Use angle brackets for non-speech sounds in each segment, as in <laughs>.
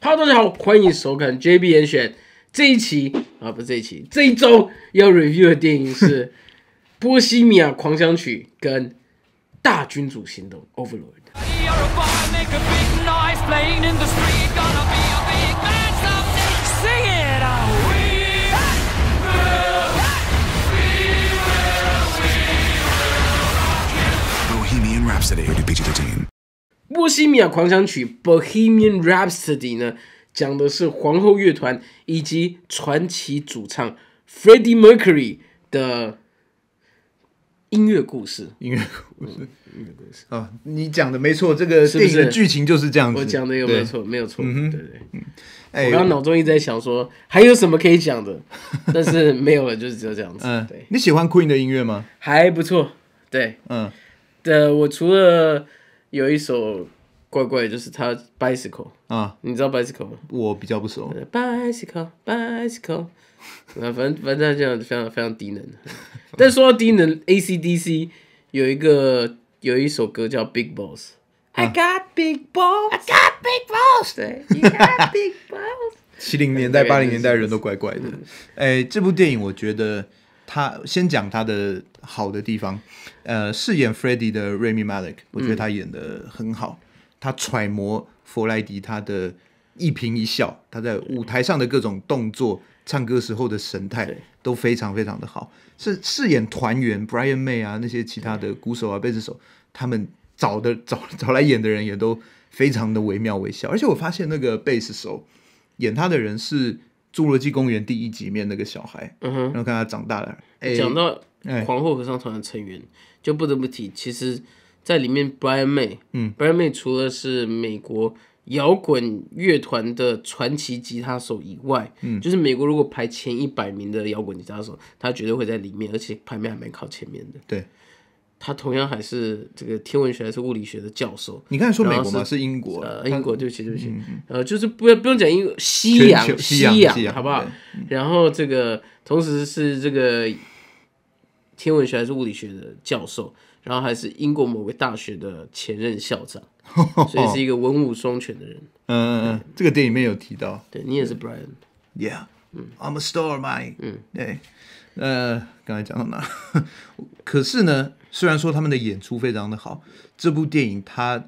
Hello，大家好，欢迎收看 JB 严选这一期啊，不是这一期，这一周要 review 的电影是《波西米亚狂想曲》跟《大君主行动》Overlord。《波西米亚狂想曲》（Bohemian Rhapsody） 呢，讲的是皇后乐团以及传奇主唱 Freddie Mercury 的音乐故事。音乐故事，音乐故事啊！你讲的没错，这个电影的剧情就是这样子。我讲的有没有错？没有错。对对。我刚脑中一直在想说还有什么可以讲的，<laughs> 但是没有了，就是只有这样子。对。你喜欢 Queen 的音乐吗？还不错。对。嗯。的我除了有一首怪怪，就是他《Bicycle》啊，你知道《Bicycle》吗？我比较不熟。Bicycle，Bicycle，那反正反正这样非常非常低能。但说到低能，AC/DC 有一个有一首歌叫《Big Balls》。I got big balls, I got big balls, I got big balls。七零年代、八零年代人都怪怪的。哎，这部电影我觉得。他先讲他的好的地方，呃，饰演 Freddie 的 Rami Malek，我觉得他演的很好。他揣摩弗莱迪他的一颦一笑，他在舞台上的各种动作、唱歌时候的神态都非常非常的好。是饰演团员 Brian May 啊，那些其他的鼓手啊、贝斯手，他们找的 <laughs> 找找来演的人也都非常的惟妙惟肖。而且我发现那个贝斯手演他的人是。侏罗纪公园第一集里面那个小孩，嗯哼，然后看他长大了。讲到皇后合唱团的成员，就不得不提，其实，在里面 Brian May，嗯，May 除了是美国摇滚乐团的传奇吉他手以外，嗯，就是美国如果排前一百名的摇滚吉他手，他绝对会在里面，而且排名还蛮靠前面的。对。他同样还是这个天文学还是物理学的教授。你刚才说美国吗？是英国。呃，英国，对不起，对不起。呃，就是不要不用讲英，西洋，西洋，好不好？然后这个同时是这个天文学还是物理学的教授，然后还是英国某个大学的前任校长，所以是一个文武双全的人。嗯，嗯嗯，这个电影里面有提到。对你也是，Brian。Yeah. I'm a star, my. n e a 呃，刚才讲到哪？<laughs> 可是呢，虽然说他们的演出非常的好，这部电影它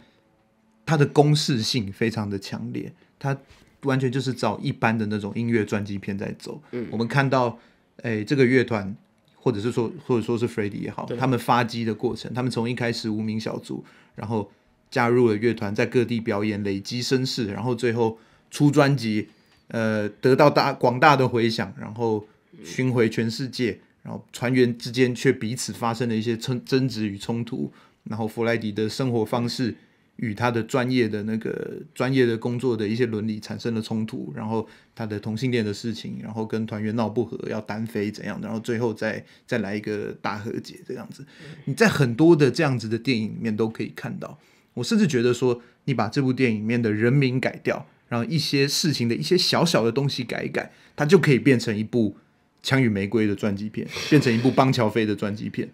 它的公式性非常的强烈，它完全就是照一般的那种音乐专辑片在走。嗯，我们看到，哎，这个乐团，或者是说，或者说是 f r e d d y 也好，他们发迹的过程，他们从一开始无名小组，然后加入了乐团，在各地表演，累积声势，然后最后出专辑，呃，得到大广大的回响，然后。巡回全世界，然后船员之间却彼此发生了一些争争执与冲突，然后弗莱迪的生活方式与他的专业的那个专业的工作的一些伦理产生了冲突，然后他的同性恋的事情，然后跟团员闹不和要单飞怎样，然后最后再再来一个大和解这样子。你在很多的这样子的电影里面都可以看到，我甚至觉得说，你把这部电影里面的人名改掉，然后一些事情的一些小小的东西改一改，它就可以变成一部。《枪与玫瑰》的传记片变成一部邦乔飞的传记片，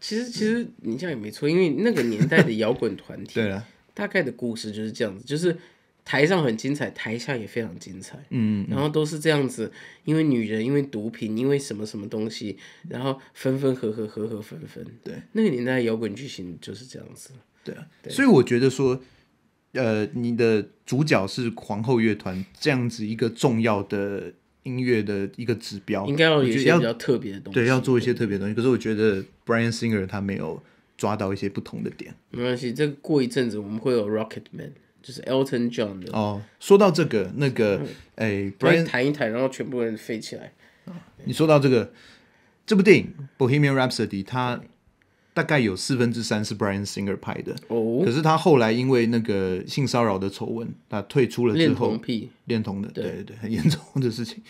其实其实你样也没错，因为那个年代的摇滚团体，<laughs> 对啊，大概的故事就是这样子，就是台上很精彩，台下也非常精彩，嗯，然后都是这样子，因为女人，因为毒品，因为什么什么东西，然后分分合合，合合分分，对，那个年代摇滚剧情就是这样子，对啊，所以我觉得说，呃，你的主角是皇后乐团这样子一个重要的。音乐的一个指标，应该要有一些比较特别的东西。对，要做一些特别东西。可是我觉得 Brian Singer 他没有抓到一些不同的点。没关系，这过一阵子我们会有 Rocket Man，就是 Elton John 的。哦，说到这个，那个，哎，弹一弹，然后全部人飞起来。你说到这个，这部电影 Bohemian Rhapsody，它。大概有四分之三是 Brian Singer 拍的，哦，可是他后来因为那个性骚扰的丑闻，他退出了之后，恋童癖，恋童的，对对对，很 <laughs> 严重的事情。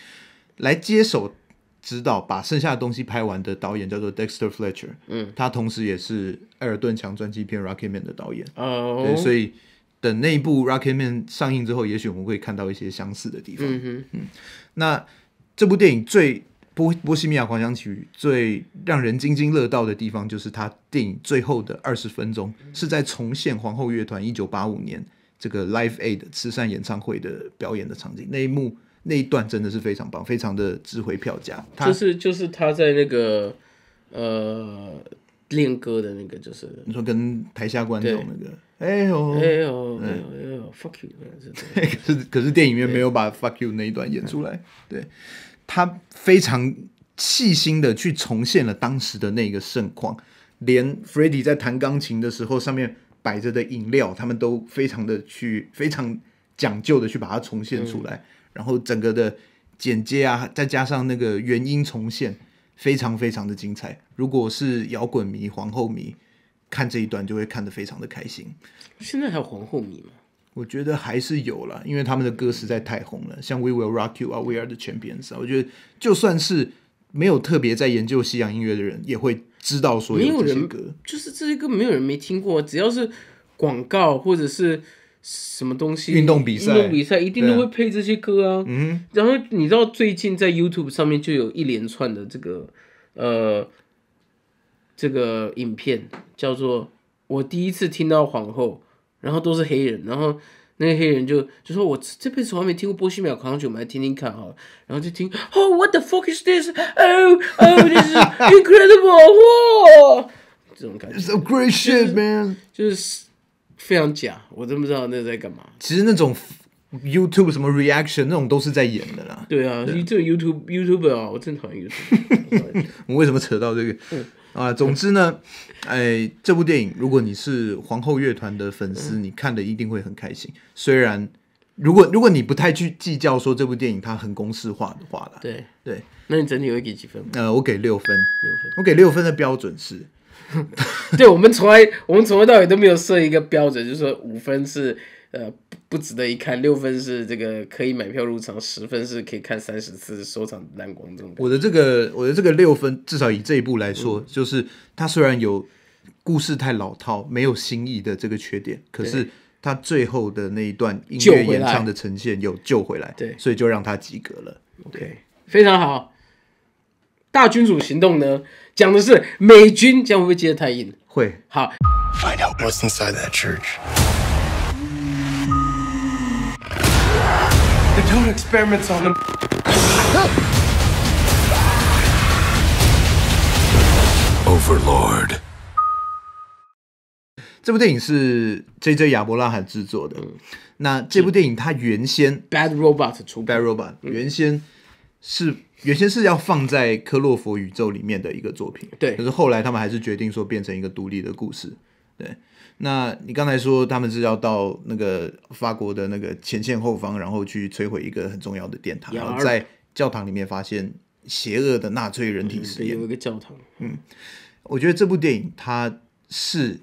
来接手指导，把剩下的东西拍完的导演叫做 Dexter Fletcher，嗯，他同时也是艾尔顿强专辑片《Rocketman》的导演，哦，所以等那一部《Rocketman》上映之后，也许我们会看到一些相似的地方。嗯那这部电影最。《波波西米亚狂想曲》最让人津津乐道的地方，就是他电影最后的二十分钟是在重现皇后乐团一九八五年这个 Live Aid 慈善演唱会的表演的场景。那一幕那一段真的是非常棒，非常的值回票价。就是就是他在那个呃练歌的那个，就是你说跟台下观众那个，哎呦哎呦哎呦 fuck you，<laughs> 可是可是电影院没有把 fuck you 那一段演出来，对。他非常细心的去重现了当时的那个盛况，连 f r e d d y 在弹钢琴的时候上面摆着的饮料，他们都非常的去非常讲究的去把它重现出来。然后整个的剪接啊，再加上那个原音重现，非常非常的精彩。如果是摇滚迷、皇后迷，看这一段就会看得非常的开心。现在还有皇后迷吗？我觉得还是有了，因为他们的歌实在太红了，像《We Will Rock You》啊，《We Are》的全篇词啊，我觉得就算是没有特别在研究西洋音乐的人，也会知道所有这些歌。就是这些歌没有人没听过，只要是广告或者是什么东西，运动比赛、运动比赛一定都会配这些歌啊。嗯。然后你知道，最近在 YouTube 上面就有一连串的这个呃这个影片，叫做《我第一次听到皇后》。然后都是黑人，然后那个黑人就就说我这辈子从来没听过波西米亚狂想曲，我们来听听看哈。然后就听，Oh what the fuck is this? Oh oh this is <laughs> incredible! 哇、o 这种感觉。s o great shit, man. 就是非常假，我真不知道那在干嘛。其实那种。YouTube 什么 reaction 那种都是在演的啦。对啊，这 YouTube YouTuber 啊，我真讨厌 YouTube。<laughs> 我为什么扯到这个啊？总之呢，<laughs> 哎，这部电影如果你是皇后乐团的粉丝，你看的一定会很开心。虽然如果如果你不太去计较说这部电影它很公式化的话啦，对对，那你整体会给几分？呃，我给六分，六分。我给六分的标准是，<laughs> 对我们从来我们从头到尾都没有设一个标准，就是说五分是呃。不值得一看，六分是这个可以买票入场，十分是可以看三十次收藏蓝光这种。我的这个，我的这个六分，至少以这一部来说，就是它虽然有故事太老套、没有新意的这个缺点，可是它最后的那一段音乐演唱的呈现有救回来，对，所以就让它及格了。OK，非常好。《大君主行动》呢，讲的是美军将会接得太硬，会好。experiments Overlord，n them. o 这部电影是 J J 亚伯拉罕制作的。那这部电影它原先 Bad Robot 除 Bad Robot，原先是原先是要放在科洛弗宇宙里面的一个作品，对。可是后来他们还是决定说变成一个独立的故事，对。那你刚才说他们是要到那个法国的那个前线后方，然后去摧毁一个很重要的殿堂，然后在教堂里面发现邪恶的纳粹人体实验。有一个教堂，嗯，我觉得这部电影它是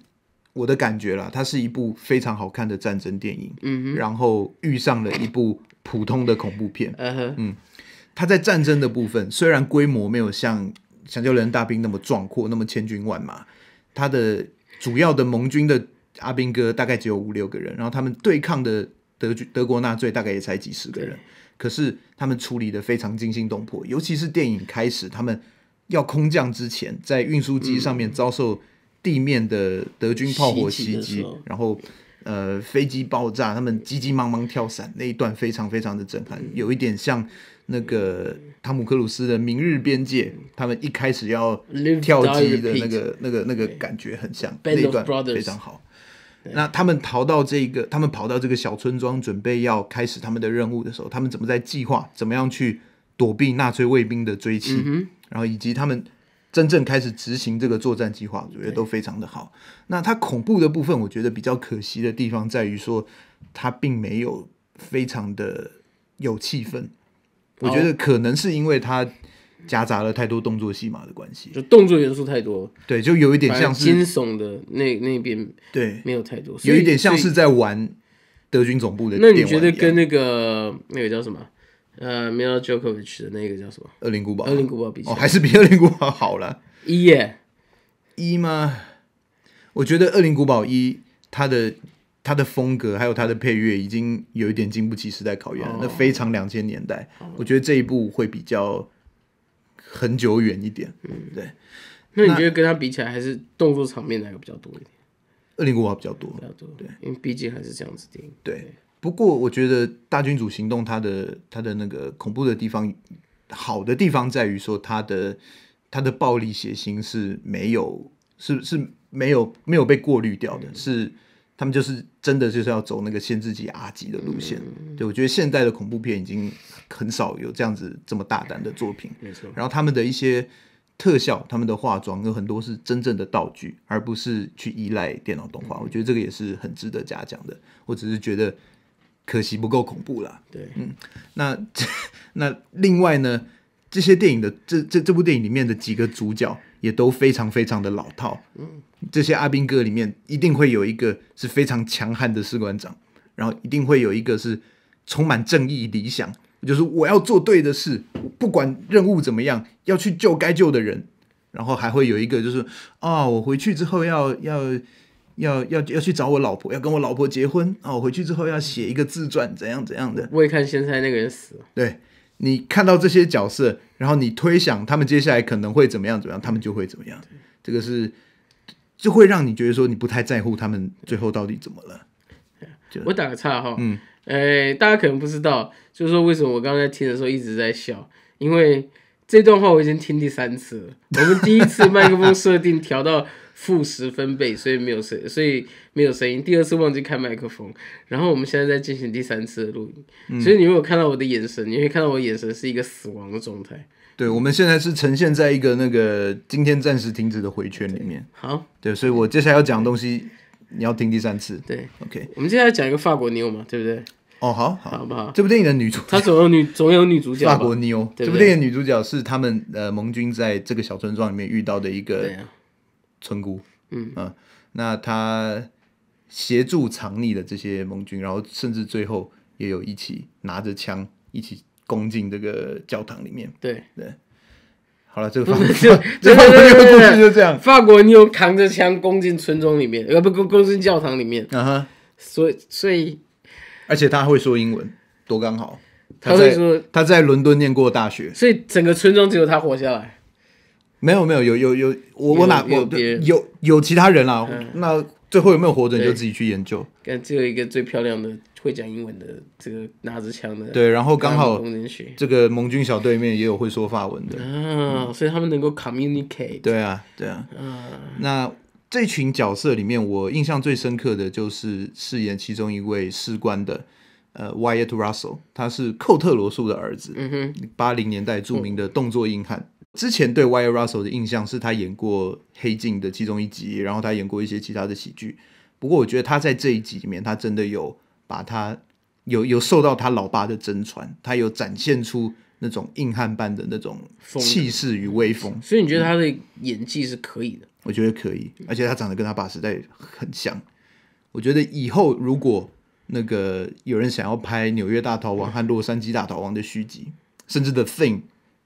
我的感觉啦，它是一部非常好看的战争电影，嗯然后遇上了一部普通的恐怖片，嗯 <laughs> 嗯，它在战争的部分虽然规模没有像《拯救人大兵》那么壮阔，那么千军万马，它的。主要的盟军的阿兵哥大概只有五六个人，然后他们对抗的德军德国纳粹大概也才几十个人，可是他们处理的非常惊心动魄。尤其是电影开始，他们要空降之前，在运输机上面遭受地面的德军炮火袭击，然后呃飞机爆炸，他们急急忙忙跳伞那一段非常非常的震撼，有一点像。那个汤姆克鲁斯的《明日边界》，他们一开始要跳机的那个、那个、那个感觉很像那一段非常好。那他们逃到这个，他们跑到这个小村庄，准备要开始他们的任务的时候，他们怎么在计划，怎么样去躲避纳粹卫兵的追击，然后以及他们真正开始执行这个作战计划，我觉得都非常的好。那它恐怖的部分，我觉得比较可惜的地方在于说，它并没有非常的有气氛。我觉得可能是因为它夹杂了太多动作戏码的关系，就动作元素太多，对，就有一点像是惊悚的那那边，对，没有太多，有一点像是在玩德军总部的。那你觉得跟那个那个叫什么，呃，Mila Jokovic 的那个叫什么《二零古堡》《二零古堡》比，还是比《二零古堡》好了？一耶一吗？我觉得《二零古堡》一它的。他的风格还有他的配乐已经有一点经不起时代考验了。那非常两千年代，我觉得这一部会比较很久远一点。嗯，对。那你觉得跟他比起来，还是动作场面哪个比较多一点？二零五五比较多，比较多。对，因为毕竟还是这样子影。对，不过我觉得《大君主行动》它的它的那个恐怖的地方，好的地方在于说它的它的暴力血腥是没有是是没有没有被过滤掉的，是。他们就是真的就是要走那个限制级阿级的路线，对我觉得现在的恐怖片已经很少有这样子这么大胆的作品。没错，然后他们的一些特效、他们的化妆有很多是真正的道具，而不是去依赖电脑动画。我觉得这个也是很值得嘉奖的。我只是觉得可惜不够恐怖啦。对，嗯，那 <laughs> 那另外呢，这些电影的这这这部电影里面的几个主角。也都非常非常的老套，嗯，这些阿兵哥里面一定会有一个是非常强悍的士官长，然后一定会有一个是充满正义理想，就是我要做对的事，不管任务怎么样，要去救该救的人，然后还会有一个就是啊，我回去之后要要要要要去找我老婆，要跟我老婆结婚啊、哦，回去之后要写一个自传，怎样怎样的。我一看，现在那个人死了。对你看到这些角色。然后你推想他们接下来可能会怎么样？怎么样？他们就会怎么样？这个是就会让你觉得说你不太在乎他们最后到底怎么了。我打个岔哈，嗯，哎，大家可能不知道，就是说为什么我刚才听的时候一直在笑，因为。这段话我已经听第三次了。我们第一次麦克风设定调到负十分贝，所以没有声，所以没有声音。第二次忘记开麦克风，然后我们现在在进行第三次的录音。所以你有看到我的眼神，你会看到我眼神是一个死亡的状态。对，我们现在是呈现在一个那个今天暂时停止的回圈里面。好，对，所以我接下来要讲的东西，你要听第三次。对，OK，我们接下来讲一个法国妞嘛，对不对？哦，好好不好。这部电影的女主，她总有女，总有女主角。法国妞。这部电影女主角是他们呃盟军在这个小村庄里面遇到的一个村姑，嗯啊，那她协助藏匿的这些盟军，然后甚至最后也有一起拿着枪一起攻进这个教堂里面。对对。好了，这个 <laughs> 法国，这这个故事就这样。法国妞扛着枪攻进村庄里面，呃不，攻攻进教堂里面。啊哈。所以，所以。而且他会说英文，多刚好。他在他在伦敦念过大学，所以整个村庄只有他活下来。没有没有有有有我我哪我有有其他人了？那最后有没有活你就自己去研究。看只有一个最漂亮的会讲英文的这个拿着枪的。对，然后刚好这个盟军小队面也有会说法文的啊，所以他们能够 communicate。对啊，对啊，嗯、那。这群角色里面，我印象最深刻的就是饰演其中一位士官的，呃，Wyatt Russell，他是寇特·罗素的儿子。嗯哼，八零年代著名的动作硬汉。之前对 Wyatt Russell 的印象是他演过《黑镜》的其中一集，然后他演过一些其他的喜剧。不过我觉得他在这一集里面，他真的有把他有有受到他老爸的真传，他有展现出。那种硬汉般的那种气势与威风，所以你觉得他的演技是可以的？我觉得可以，而且他长得跟他爸实在很像。我觉得以后如果那个有人想要拍《纽约大逃亡》和《洛杉矶大逃亡》的续集，甚至《The Thing》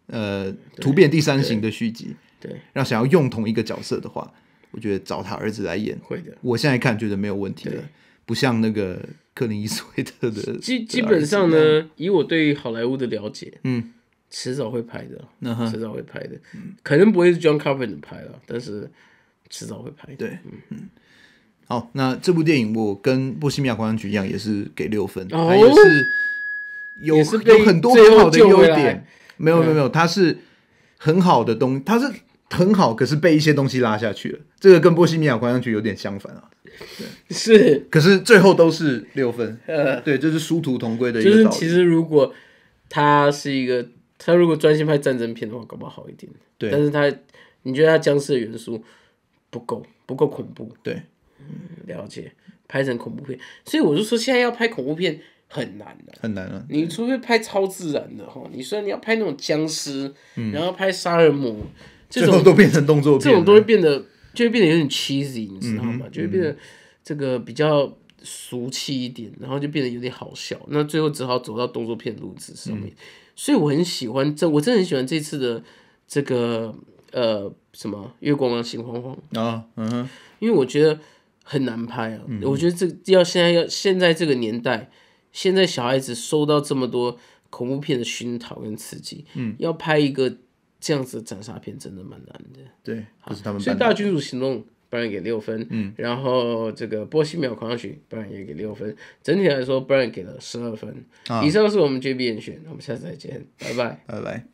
呃《突变第三型》的续集，对，后想要用同一个角色的话，我觉得找他儿子来演会的。我现在看觉得没有问题了，不像那个。克林·伊斯威特的基基本上呢，以我对好莱坞的了解，嗯，迟早会拍的，迟早会拍的，可能不会是 John 用咖啡怎么拍了，但是迟早会拍。对，嗯，好，那这部电影我跟波西米亚狂想曲一样，也是给六分，哦、也是有有很多很好的优点，没有没有没有，它是很好的东西，它是。很好，可是被一些东西拉下去了。这个跟波西米亚看上去有点相反啊。是，可是最后都是六分。呃，对，这是殊途同归的一个。就是其实如果他是一个，他如果专心拍战争片的话，搞不好好一点。对。但是他，你觉得他僵尸的元素不够，不够恐怖？对。了解，拍成恐怖片。所以我就说，现在要拍恐怖片很难的，很难啊。你除非拍超自然的哈，你说你要拍那种僵尸，然后拍杀人魔。这种都变成动作片，这种都会变得，就会变得有点 cheesy，你知道吗？就会变得这个比较俗气一点，然后就变得有点好笑，那最后只好走到动作片录路子上面。所以我很喜欢这，我真的很喜欢这次的这个呃什么月光光心慌慌啊，嗯哼，因为我觉得很难拍啊，我觉得这要现在要现在这个年代，现在小孩子受到这么多恐怖片的熏陶跟刺激，嗯，要拍一个。这样子斩杀片真的蛮难的，对，所以大君主行动，不然给六分，嗯，然后这个波西米亚狂想曲》莱恩也给六分，整体来说，不然给了十二分。以上是我们 JB 演选，我们下次再见，拜拜，拜拜。